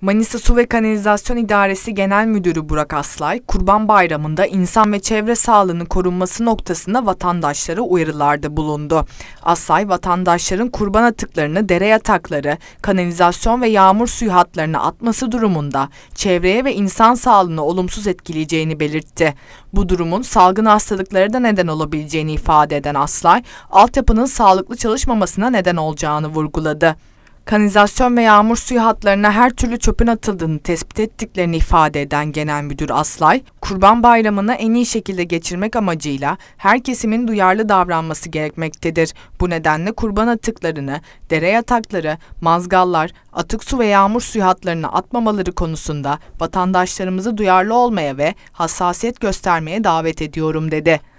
Manisa Su ve Kanalizasyon İdaresi Genel Müdürü Burak Aslay, Kurban Bayramı'nda insan ve çevre sağlığının korunması noktasında vatandaşlara uyarılarda bulundu. Aslay, vatandaşların kurban atıklarını dere yatakları, kanalizasyon ve yağmur suyu hatlarına atması durumunda çevreye ve insan sağlığını olumsuz etkileyeceğini belirtti. Bu durumun salgın hastalıklara da neden olabileceğini ifade eden Aslay, altyapının sağlıklı çalışmamasına neden olacağını vurguladı kanalizasyon ve yağmur suyu hatlarına her türlü çöpün atıldığını tespit ettiklerini ifade eden Genel Müdür Aslay, Kurban Bayramı'nı en iyi şekilde geçirmek amacıyla her kesimin duyarlı davranması gerekmektedir. Bu nedenle kurban atıklarını, dere yatakları, mazgallar, atık su ve yağmur suyu hatlarına atmamaları konusunda vatandaşlarımızı duyarlı olmaya ve hassasiyet göstermeye davet ediyorum dedi.